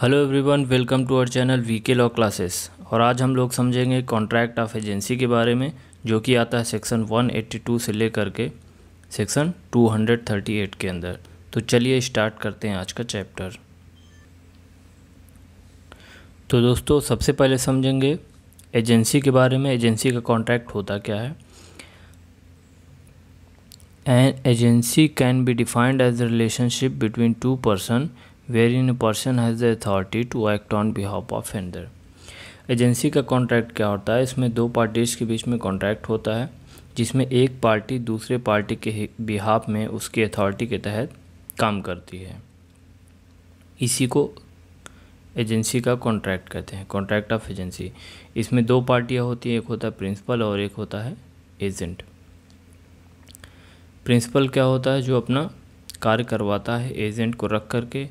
hello everyone welcome to our channel VK law classes और आज हम लोग समझेंगे कॉन्ट्रैक्ट ऑफ एजेंसी के बारे में जो कि आता है सेक्शन 182 से लेकर के सेक्शन 238 के अंदर तो चलिए स्टार्ट करते हैं आज का चैप्टर तो दोस्तों सबसे पहले समझेंगे एजेंसी के बारे में एजेंसी का कॉन्ट्रैक्ट होता क्या है agency can be defined as relationship between two person wherein person has the authority to act on behalf of another agency का कॉन्ट्रैक्ट क्या होता है इसमें दो पार्टीज के बीच में कॉन्ट्रैक्ट होता है जिसमें एक पार्टी दूसरे पार्टी के बिहाफ में उसकी अथॉरिटी के तहत काम करती है इसी को एजेंसी का कॉन्ट्रैक्ट कहते हैं कॉन्ट्रैक्ट ऑफ एजेंसी इसमें दो पार्टियाँ होती हैं एक होता है प्रिंसिपल और एक होता है एजेंट प्रिंसिपल क्या होता है जो अपना कार्य करवाता है एजेंट को रख कर के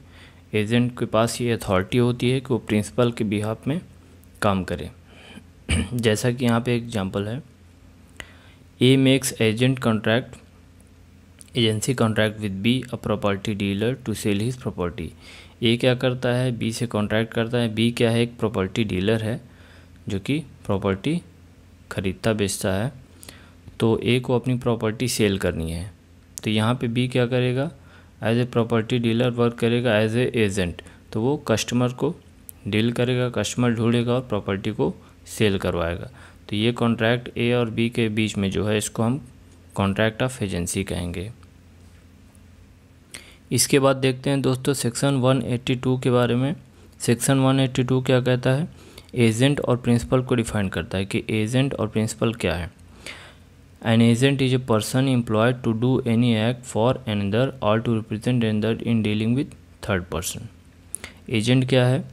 एजेंट के पास ये अथॉरिटी होती है कि वो प्रिंसिपल के बिहाफ में काम करे जैसा कि यहाँ पे एग्जांपल है A makes agent contract agency contract with B a property dealer to sell his property A क्या करता है बी से कॉन्ट्रैक्ट करता है बी क्या है एक प्रॉपर्टी डीलर है जो कि प्रॉपर्टी खरीदता बेचता है तो ए को अपनी प्रॉपर्टी सेल करनी है तो यहाँ पे बी क्या करेगा as a property dealer work करेगा एज ए एजेंट तो वो कस्टमर को डील करेगा कस्टमर ढूंढेगा और प्रॉपर्टी को सेल करवाएगा तो ये कॉन्ट्रैक्ट ए और बी के बीच में जो है इसको हम कॉन्ट्रैक्ट ऑफ एजेंसी कहेंगे इसके बाद देखते हैं दोस्तों सेक्शन 182 के बारे में सेक्शन 182 क्या कहता है एजेंट और प्रिंसिपल को डिफाइन करता है कि एजेंट और प्रिंसिपल क्या है An agent is a person employed to do any act for another or to represent another in dealing with third person agent क्या है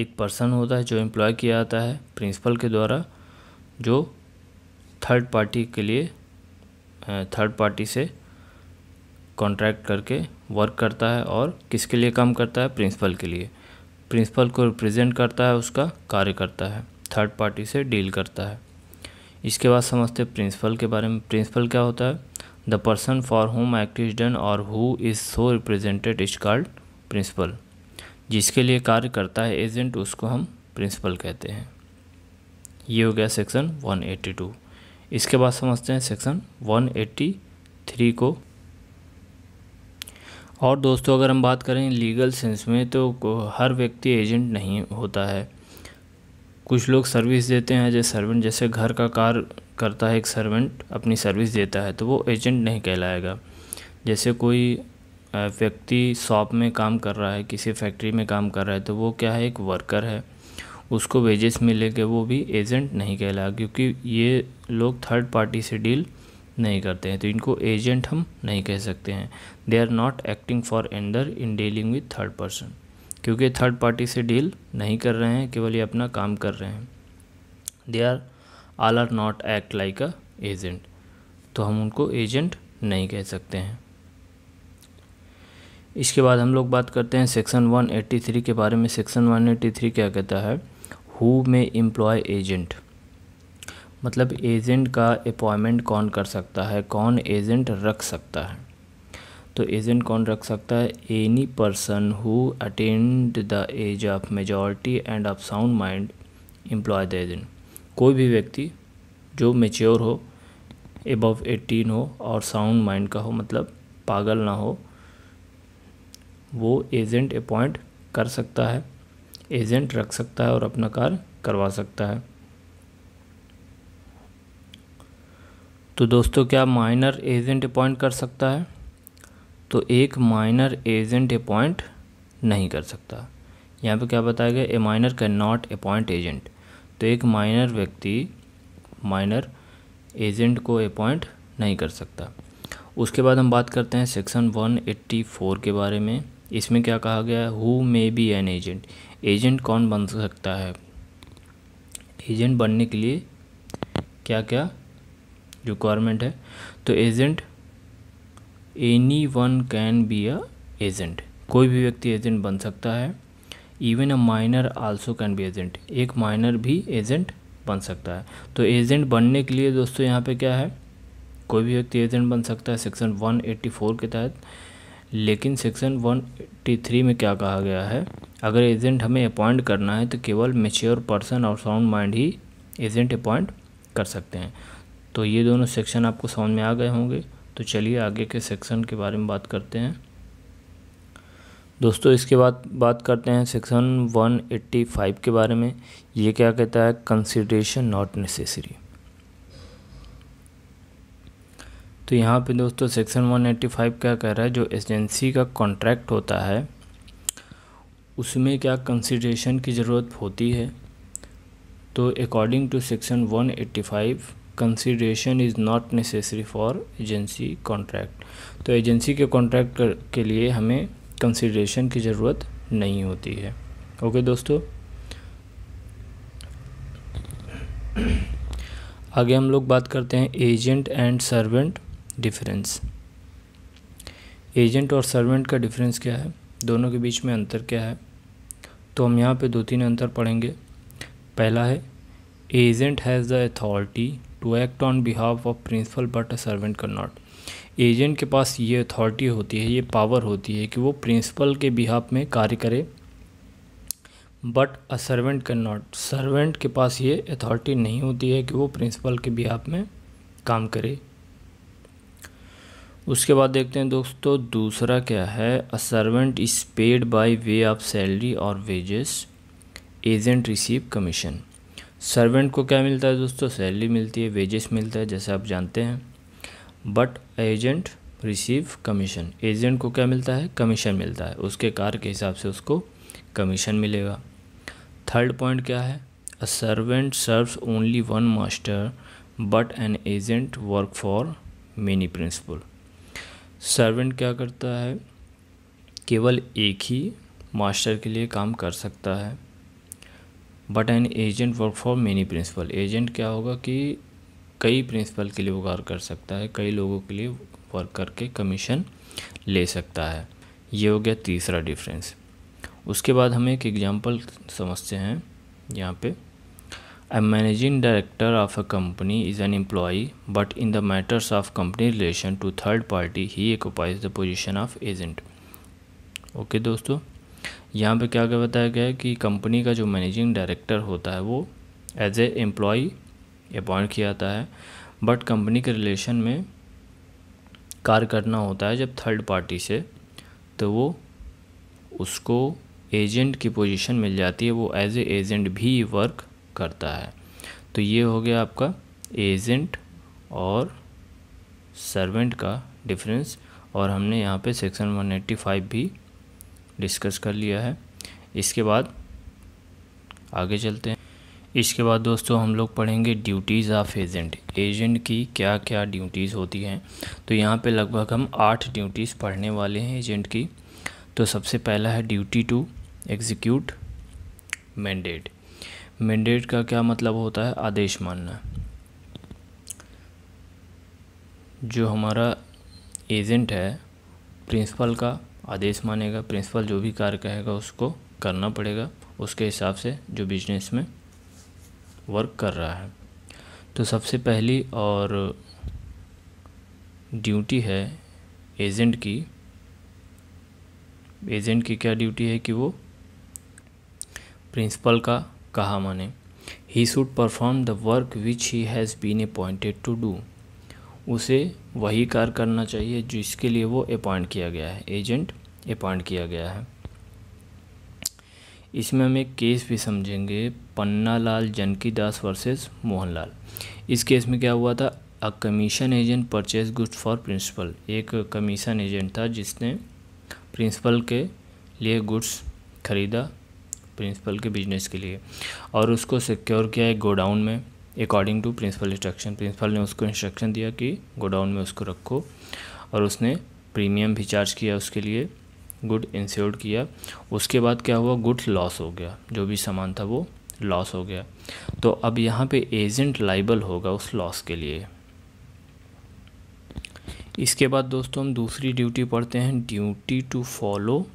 एक पर्सन होता है जो एम्प्लॉय किया जाता है प्रिंसिपल के द्वारा जो थर्ड पार्टी के लिए थर्ड पार्टी से कॉन्ट्रैक्ट करके वर्क करता है और किसके लिए काम करता है प्रिंसिपल के लिए प्रिंसिपल को रिप्रेजेंट करता है उसका कार्य करता है थर्ड पार्टी से डील करता है इसके बाद समझते हैं प्रिंसिपल के बारे में प्रिंसिपल क्या होता है the person for whom act is done और who is so represented is called principal जिसके लिए कार्य करता है एजेंट उसको हम प्रिंसिपल कहते हैं ये हो गया सेक्शन 182 इसके बाद समझते हैं सेक्शन 183 को और दोस्तों अगर हम बात करें लीगल सेंस में तो हर व्यक्ति एजेंट नहीं होता है कुछ लोग सर्विस देते हैं जैसे सर्वेंट जैसे घर का कार करता है एक सर्वेंट अपनी सर्विस देता है तो वो एजेंट नहीं कहलाएगा जैसे कोई व्यक्ति शॉप में काम कर रहा है किसी फैक्ट्री में काम कर रहा है तो वो क्या है एक वर्कर है उसको वेजेस मिलेंगे वो भी एजेंट नहीं कहलाएगा क्योंकि ये लोग थर्ड पार्टी से डील नहीं करते हैं तो इनको एजेंट हम नहीं कह सकते हैं they are not acting for another in dealing with third person क्योंकि थर्ड पार्टी से डील नहीं कर रहे हैं केवल ये अपना काम कर रहे हैं they are all are not act like a agent तो हम उनको एजेंट नहीं कह सकते हैं इसके बाद हम लोग बात करते हैं सेक्शन 183 के बारे में सेक्शन 183 क्या कहता है हु में एम्प्लॉय एजेंट मतलब एजेंट का अपॉइंटमेंट कौन कर सकता है कौन एजेंट रख सकता है तो एजेंट कौन रख सकता है any person who attend the age of majority and of sound mind employ the agent कोई भी व्यक्ति जो मेच्योर हो एबव एटीन हो और साउंड माइंड का हो मतलब पागल ना हो वो एजेंट अपॉइंट कर सकता है एजेंट रख सकता है और अपना कार्य करवा सकता है तो दोस्तों क्या माइनर एजेंट अपॉइंट कर सकता है तो एक माइनर एजेंट अपॉइंट नहीं कर सकता यहाँ पे क्या बताया गया a minor can not appoint agent तो एक माइनर व्यक्ति माइनर एजेंट को अपॉइंट नहीं कर सकता उसके बाद हम बात करते हैं सेक्शन 184 के बारे में इसमें क्या कहा गया है who may be an agent agent कौन बन सकता है एजेंट बनने के लिए क्या क्या रिक्वायरमेंट है तो agent anyone can be a agent कोई भी व्यक्ति एजेंट बन सकता है even a minor also can be agent एक माइनर भी एजेंट बन सकता है तो एजेंट बनने के लिए दोस्तों यहाँ पे क्या है कोई भी व्यक्ति एजेंट बन सकता है सेक्शन 184 के तहत लेकिन सेक्शन 183 में क्या कहा गया है अगर एजेंट हमें अपॉइंट करना है तो केवल मेच्योर पर्सन और साउंड माइंड ही एजेंट अपॉइंट कर सकते हैं तो ये दोनों सेक्शन आपको समझ में आ गए होंगे तो चलिए आगे के सेक्शन के बारे में बात करते हैं दोस्तों इसके बाद बात करते हैं सेक्शन 185 के बारे में ये क्या कहता है कंसिड्रेशन नॉट नेसेसरी तो यहाँ पे दोस्तों सेक्शन 185 क्या कह रहा है जो एजेंसी का कॉन्ट्रैक्ट होता है उसमें क्या कंसिड्रेशन की ज़रूरत होती है तो according to section 185 consideration is not necessary for agency contract तो एजेंसी के कॉन्ट्रैक्ट के लिए हमें कंसिड्रेशन की ज़रूरत नहीं होती है ओके okay, दोस्तों आगे हम लोग बात करते हैं agent and servant difference agent और सर्वेंट का डिफरेंस क्या है दोनों के बीच में अंतर क्या है तो हम यहाँ पे दो तीन अंतर पढ़ेंगे पहला है agent has the authority to act on behalf of principal but a servant cannot agent के पास ये अथॉरिटी होती है ये पावर होती है कि वो प्रिंसिपल के बिहाफ में कार्य करे but a servant cannot servant के पास ये अथॉरिटी नहीं होती है कि वो प्रिंसिपल के बिहाफ में काम करे उसके बाद देखते हैं दोस्तों दूसरा क्या है a servant is paid by way of salary और wages agent receive commission servant को क्या मिलता है दोस्तों सैलरी मिलती है वेजेस मिलता है जैसे आप जानते हैं but agent receive commission agent को क्या मिलता है कमीशन मिलता है उसके कार के हिसाब से उसको कमीशन मिलेगा थर्ड पॉइंट क्या है a servant serves only one master but an agent work for many principal servant क्या करता है केवल एक ही मास्टर के लिए काम कर सकता है but an agent work for many principal agent क्या होगा कि कई प्रिंसिपल के लिए वो कार्य कर सकता है कई लोगों के लिए वर्क करके कमीशन ले सकता है ये हो गया तीसरा डिफरेंस उसके बाद हम एक एग्जाम्पल समझते हैं यहाँ पे a managing director of a company is an employee but in the matters of company relation to third party he act the position of agent okay दोस्तों यहाँ पे क्या क्या बताया गया है कि कंपनी का जो मैनेजिंग डायरेक्टर होता है वो एज ए एम्प्लॉय अपॉइंट किया जाता है बट कंपनी के रिलेशन में कार्य करना होता है जब थर्ड पार्टी से तो वो उसको एजेंट की पोजीशन मिल जाती है वो एज ए एजेंट भी वर्क करता है तो ये हो गया आपका एजेंट और सर्वेंट का डिफरेंस और हमने यहाँ पे सेक्शन 185 भी डिस्कस कर लिया है इसके बाद आगे चलते हैं इसके बाद दोस्तों हम लोग पढ़ेंगे ड्यूटीज़ ऑफ एजेंट एजेंट की क्या क्या ड्यूटीज़ होती हैं तो यहाँ पे लगभग हम आठ ड्यूटीज़ पढ़ने वाले हैं एजेंट की तो सबसे पहला है duty to execute mandate mandate का क्या मतलब होता है आदेश मानना जो हमारा एजेंट है प्रिंसिपल का आदेश मानेगा प्रिंसिपल जो भी कार्य कहेगा उसको करना पड़ेगा उसके हिसाब से जो बिजनेस में वर्क कर रहा है तो सबसे पहली और ड्यूटी है एजेंट की एजेंट की क्या ड्यूटी है कि वो प्रिंसिपल का कहा माने he should perform the work which he has been appointed to do उसे वही कार्य करना चाहिए जिसके लिए वो अपॉइंट किया गया है एजेंट अपॉइंट किया गया है इसमें हम एक केस भी समझेंगे पन्ना लाल जनकी दास मोहन मोहनलाल इस केस में क्या हुआ था a commission agent purchase goods for principal एक कमीशन एजेंट था जिसने प्रिंसिपल के लिए गुड्स ख़रीदा प्रिंसिपल के बिजनेस के लिए और उसको सिक्योर किया एक गोडाउन में according to principal instruction principal ने उसको इंस्ट्रक्शन दिया कि गोडाउन में उसको रखो और उसने प्रीमियम भी चार्ज किया उसके लिए गुड इंश्योर्ड किया उसके बाद क्या हुआ गुड लॉस हो गया जो भी सामान था वो लॉस हो गया तो अब यहाँ पे एजेंट लाइबल होगा उस लॉस के लिए इसके बाद दोस्तों हम दूसरी ड्यूटी पढ़ते हैं ड्यूटी टू फॉलो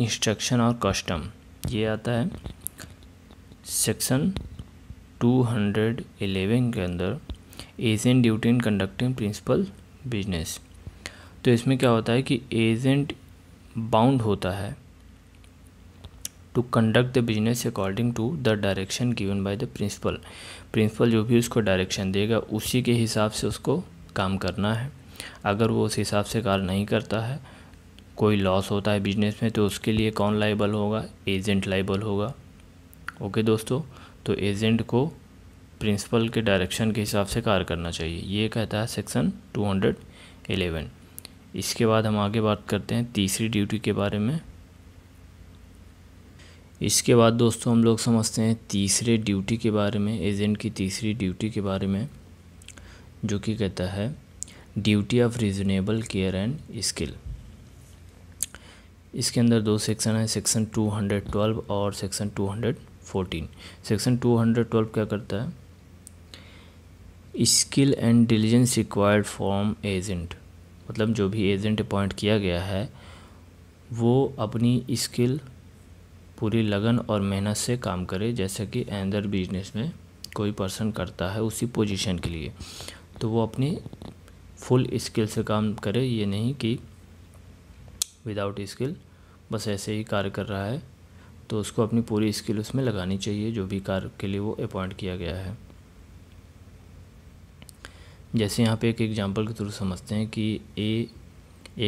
इंस्ट्रक्शन और कस्टम ये आता है सेक्शन 211 के अंदर agent duty in conducting principal business तो इसमें क्या होता है कि एजेंट बाउंड होता है to conduct the business according to the direction given by the principal principal जो भी उसको डायरेक्शन देगा उसी के हिसाब से उसको काम करना है अगर वो उस हिसाब से कार्य नहीं करता है कोई लॉस होता है बिजनेस में तो उसके लिए कौन लाइबल होगा एजेंट लाइबल होगा ओके दोस्तों तो एजेंट को प्रिंसिपल के डायरेक्शन के हिसाब से कार्य करना चाहिए ये कहता है सेक्शन 211 इसके बाद हम आगे बात करते हैं तीसरी ड्यूटी के बारे में इसके बाद दोस्तों हम लोग समझते हैं तीसरे ड्यूटी के बारे में एजेंट की तीसरी ड्यूटी के बारे में जो कि कहता है duty of reasonable care and skill इसके अंदर दो सेक्शन हैं सेक्शन 212 और section hundred fourteen section two hundred twelve क्या करता है skill and diligence required from agent मतलब जो भी एजेंट अपॉइंट किया गया है वो अपनी स्किल पूरी लगन और मेहनत से काम करे जैसे कि अंदर बिजनेस में कोई पर्सन करता है उसी पोजीशन के लिए तो वो अपनी फुल स्किल से काम करे ये नहीं कि विदाउट स्किल बस ऐसे ही कार्य कर रहा है तो उसको अपनी पूरी स्किल उसमें लगानी चाहिए जो भी कार्य के लिए वो अपॉइंट किया गया है जैसे यहाँ पे एक एग्जांपल के थ्रू समझते हैं कि ए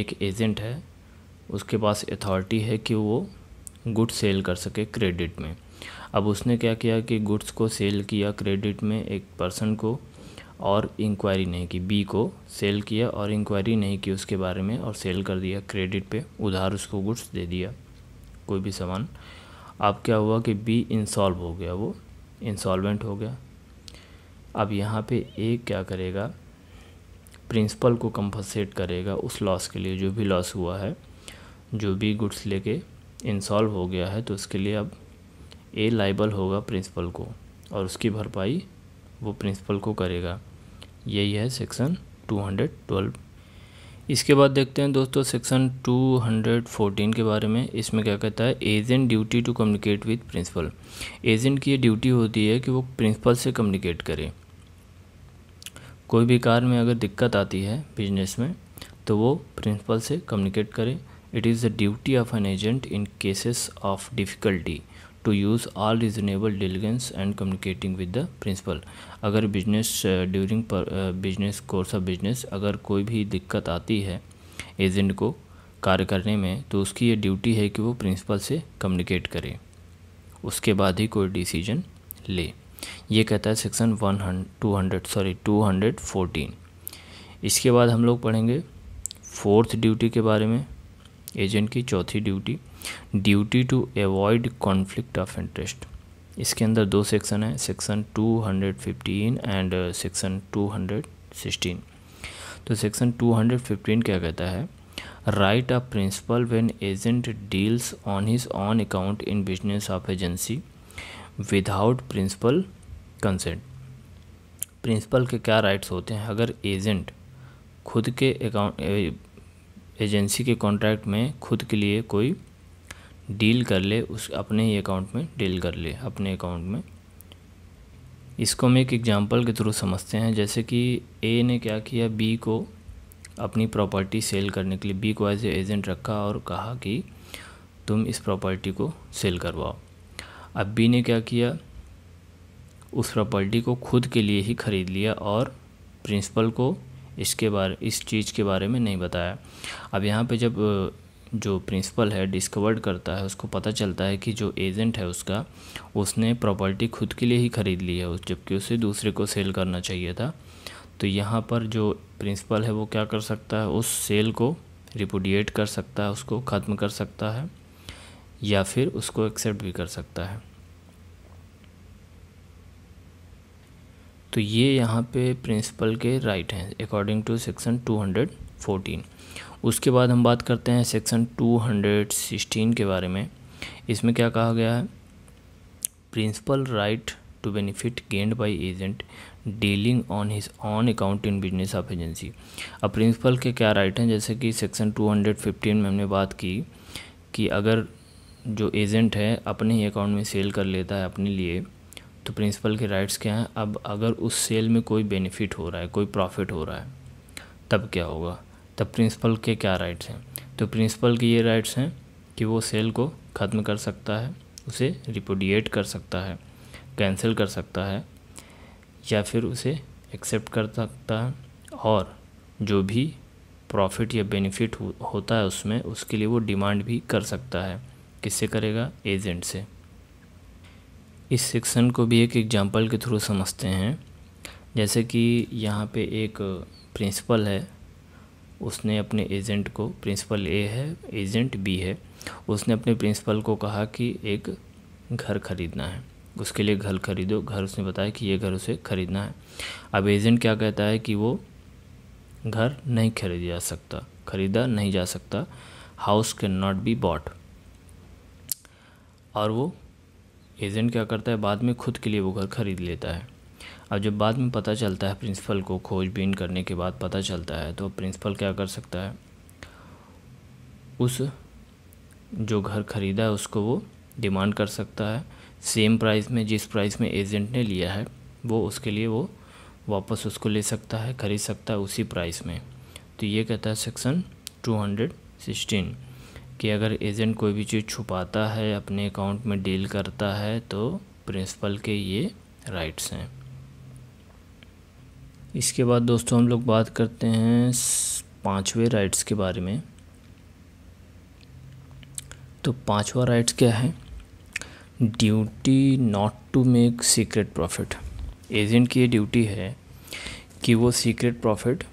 एक एजेंट है उसके पास अथॉरिटी है कि वो गुड सेल कर सके क्रेडिट में अब उसने क्या किया कि गुड्स को सेल किया क्रेडिट में एक पर्सन को और इंक्वायरी नहीं की बी को सेल किया और इंक्वायरी नहीं की उसके बारे में और सेल कर दिया क्रेडिट पे उधार उसको गुड्स दे दिया कोई भी सामान अब क्या हुआ कि बी इंसॉल्व हो गया वो इंसॉल्वेंट हो गया अब यहाँ पे ए क्या करेगा प्रिंसिपल को कंपनसेट करेगा उस लॉस के लिए जो भी लॉस हुआ है जो भी गुड्स लेके इंसॉल्व हो गया है तो उसके लिए अब ए लाइबल होगा प्रिंसिपल को और उसकी भरपाई वो प्रिंसिपल को करेगा यही है सेक्शन टू हंड्रेड ट्वेल्व इसके बाद देखते हैं दोस्तों सेक्शन 214 के बारे में इसमें क्या कहता है agent duty to communicate with principal agent की ये ड्यूटी होती है कि वो प्रिंसिपल से कम्युनिकेट करे कोई भी कार में अगर दिक्कत आती है बिजनेस में तो वो प्रिंसिपल से कम्युनिकेट करे it is the duty of an agent in cases of difficulty to use all reasonable diligence and communicating with the principal अगर business during business course of business अगर कोई भी दिक्कत आती है एजेंट को कार्य करने में तो उसकी ये ड्यूटी है कि वो प्रिंसिपल से कम्युनिकेट करे उसके बाद ही कोई डिसीजन ले ये कहता है सेक्शन वन हंड two hundred sorry two hundred fourteen इसके बाद हम लोग पढ़ेंगे फोर्थ ड्यूटी के बारे में एजेंट की चौथी duty duty to avoid conflict of interest इसके अंदर दो सेक्शन है सेक्शन 215 एंड सेक्शन 216 तो सेक्शन 215 क्या कहता है right of principal when agent deals on his own account in business of agency without principal consent principal के क्या राइट्स होते हैं अगर एजेंट खुद के अकाउंट एजेंसी के कॉन्ट्रैक्ट में खुद के लिए कोई डील कर ले उस अपने ही अकाउंट में डील कर ले अपने अकाउंट में इसको हम एक एग्जांपल के थ्रू समझते हैं जैसे कि ए ने क्या किया बी को अपनी प्रॉपर्टी सेल करने के लिए बी को एज ए एजेंट रखा और कहा कि तुम इस प्रॉपर्टी को सेल करवाओ अब बी ने क्या किया उस प्रॉपर्टी को खुद के लिए ही ख़रीद लिया और प्रिंसिपल को इसके बारे इस चीज़ के बारे में नहीं बताया अब यहाँ पे जब जो प्रिंसिपल है डिस्कवर्ड करता है उसको पता चलता है कि जो एजेंट है उसका उसने प्रॉपर्टी खुद के लिए ही ख़रीद ली है जबकि उसे दूसरे को सेल करना चाहिए था तो यहाँ पर जो प्रिंसिपल है वो क्या कर सकता है उस सेल को रिपोडिएट कर सकता है उसको ख़त्म कर सकता है या फिर उसको एक्सेप्ट भी कर सकता है तो ये यहाँ पे प्रिंसिपल के राइट हैं according to section two hundred fourteen उसके बाद हम बात करते हैं सेक्शन 216 के बारे में इसमें क्या कहा गया है principal right to benefit gained by agent dealing on his own account in business of agency अब प्रिंसिपल के क्या राइट हैं जैसे कि सेक्शन 215 में हमने बात की कि अगर जो एजेंट है अपने ही अकाउंट में सेल कर लेता है अपने लिए तो प्रिंसिपल के राइट्स क्या हैं अब अगर उस सेल में कोई बेनिफिट हो रहा है कोई प्रॉफिट हो रहा है तब क्या होगा तब प्रिंसिपल के क्या राइट्स हैं तो प्रिंसिपल के ये राइट्स हैं कि वो सेल को ख़त्म कर सकता है उसे रिपोडिएट कर सकता है कैंसिल कर सकता है या फिर उसे एक्सेप्ट कर सकता है और जो भी प्रॉफिट या बेनिफिट हो, होता है उसमें उसके लिए वो डिमांड भी कर सकता है किससे करेगा एजेंट से इस सेक्शन को भी एक एग्जांपल के थ्रू समझते हैं जैसे कि यहाँ पे एक प्रिंसिपल है उसने अपने एजेंट को प्रिंसिपल ए है एजेंट बी है उसने अपने प्रिंसिपल को कहा कि एक घर खरीदना है उसके लिए घर खरीदो घर उसने बताया कि ये घर उसे खरीदना है अब एजेंट क्या कहता है कि वो घर नहीं खरीदा जा सकता खरीदा नहीं जा सकता house can not be bought और वो एजेंट क्या करता है बाद में खुद के लिए वो घर खरीद लेता है अब जब बाद में पता चलता है प्रिंसिपल को खोजबीन करने के बाद पता चलता है तो प्रिंसिपल क्या कर सकता है उस जो घर ख़रीदा है उसको वो डिमांड कर सकता है सेम प्राइस में जिस प्राइस में एजेंट ने लिया है वो उसके लिए वो वापस उसको ले सकता है ख़रीद सकता है उसी प्राइस में तो ये कहता है सेक्शन 216 कि अगर एजेंट कोई भी चीज़ छुपाता है अपने अकाउंट में डील करता है तो प्रिंसिपल के ये राइट्स हैं इसके बाद दोस्तों हम लोग बात करते हैं पांचवे राइट्स के बारे में तो पांचवा राइट्स क्या है duty not to make secret profit agent की ये ड्यूटी है कि वो सीक्रेट प्रॉफिट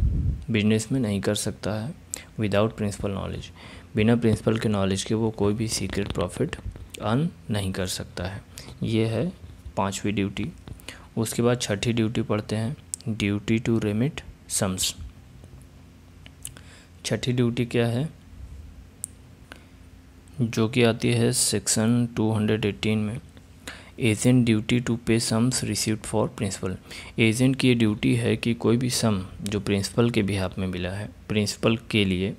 बिजनेस में नहीं कर सकता है विदाउट प्रिंसिपल नॉलेज बिना प्रिंसिपल के नॉलेज के वो कोई भी सीक्रेट प्रॉफिट अर्न नहीं कर सकता है ये है पांचवी ड्यूटी उसके बाद छठी ड्यूटी पढ़ते हैं ड्यूटी टू रेमिट सम्स छठी ड्यूटी क्या है जो कि आती है सेक्शन 218 में agent duty to pay sums received for principal agent की ये ड्यूटी है कि कोई भी सम जो प्रिंसिपल के बिहाफ में मिला है प्रिंसिपल के लिए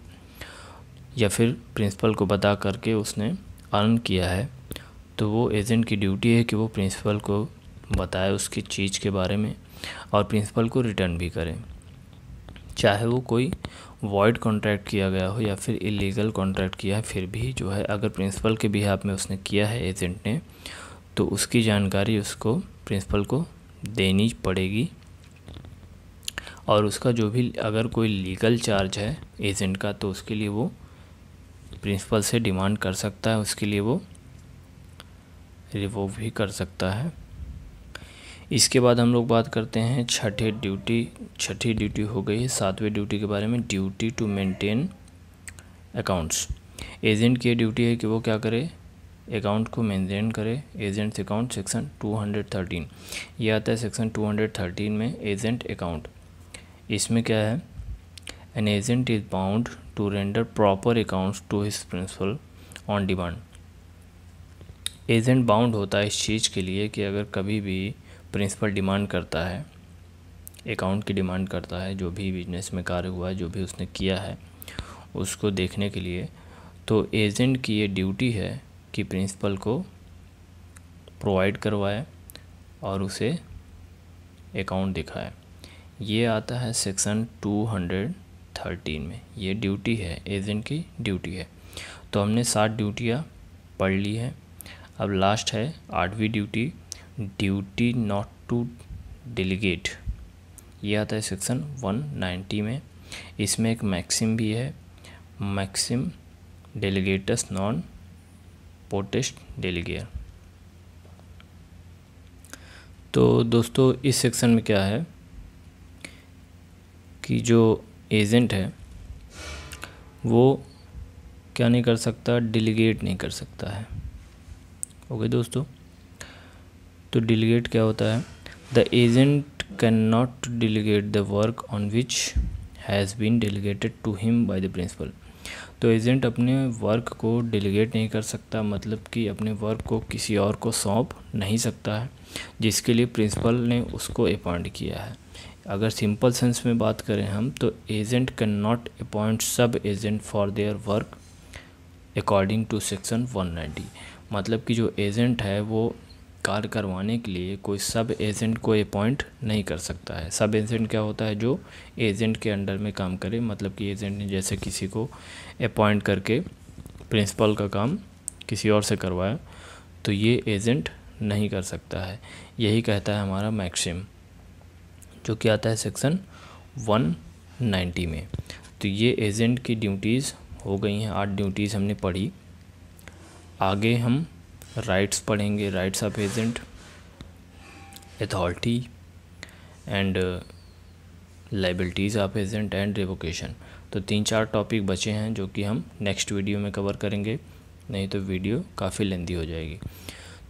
या फिर प्रिंसिपल को बता करके उसने अर्न किया है तो वो एजेंट की ड्यूटी है कि वो प्रिंसिपल को बताए उसकी चीज़ के बारे में और प्रिंसिपल को रिटर्न भी करें चाहे वो कोई वॉइड कॉन्ट्रैक्ट किया गया हो या फिर इलीगल कॉन्ट्रैक्ट किया है फिर भी जो है अगर प्रिंसिपल के बिहाफ में उसने किया है एजेंट ने तो उसकी जानकारी उसको प्रिंसिपल को देनी पड़ेगी और उसका जो भी अगर कोई लीगल चार्ज है एजेंट का तो उसके लिए वो प्रिंसिपल से डिमांड कर सकता है उसके लिए वो रिवोव भी कर सकता है इसके बाद हम लोग बात करते हैं छठे ड्यूटी छठी ड्यूटी हो गई सातवें ड्यूटी के बारे में duty to maintain accounts agent की ड्यूटी है कि वो क्या करे अकाउंट को मेंटेन करे एजेंट्स अकाउंट सेक्शन 213 ये आता है सेक्शन 213 में एजेंट अकाउंट इसमें क्या है an agent is bound to render proper accounts to his principal on demand agent bound होता है इस चीज़ के लिए कि अगर कभी भी प्रिंसिपल डिमांड करता है अकाउंट की डिमांड करता है जो भी बिजनेस में कार्य हुआ है जो भी उसने किया है उसको देखने के लिए तो एजेंट की ये ड्यूटी है कि प्रिंसिपल को प्रोवाइड करवाए और उसे अकाउंट दिखाए ये आता है सेक्शन 213 में ये ड्यूटी है एजेंट की ड्यूटी है तो हमने सात ड्यूटियाँ पढ़ ली हैं अब लास्ट है आठवीं duty duty not to delegate ये आता है सेक्शन 190 में इसमें एक मैक्सिम भी है मैक्सिम डेलीगेटस नॉन पोटेस्ट डेलीगेट तो दोस्तों इस सेक्शन में क्या है कि जो एजेंट है वो क्या नहीं कर सकता डेलीगेट नहीं कर सकता है ओके दोस्तों तो डिलीगेट क्या होता है the agent can not delegate the work on which has been delegated to him by the principal तो एजेंट अपने वर्क को डेलीगेट नहीं कर सकता मतलब कि अपने वर्क को किसी और को सौंप नहीं सकता है जिसके लिए प्रिंसिपल ने उसको अपॉइंट किया है अगर सिंपल सेंस में बात करें हम तो agent can not appoint sub agent for their work according to section 190 मतलब कि जो एजेंट है वो कार्य करवाने के लिए कोई सब एजेंट को अपॉइंट नहीं कर सकता है सब एजेंट क्या होता है जो एजेंट के अंडर में काम करे मतलब कि एजेंट ने जैसे किसी को अपॉइंट करके प्रिंसिपल का काम किसी और से करवाया तो ये एजेंट नहीं कर सकता है यही कहता है हमारा मैक्सिम जो कि आता है सेक्शन 190 में तो ये एजेंट की ड्यूटीज़ हो गई हैं आठ ड्यूटीज़ हमने पढ़ी आगे हम राइट्स पढ़ेंगे rights of agent authority and liabilities of agent and revocation तो तीन चार टॉपिक बचे हैं जो कि हम नेक्स्ट वीडियो में कवर करेंगे नहीं तो वीडियो काफ़ी लेंदी हो जाएगी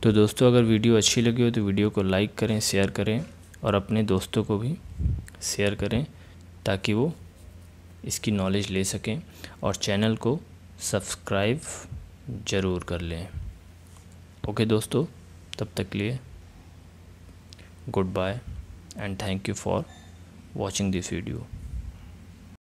तो दोस्तों अगर वीडियो अच्छी लगी हो तो वीडियो को लाइक करें शेयर करें और अपने दोस्तों को भी शेयर करें ताकि वो इसकी नॉलेज ले सकें और चैनल को सब्सक्राइब ज़रूर कर लें ओके दोस्तों तब तक लिए good bye and thank you for watching this video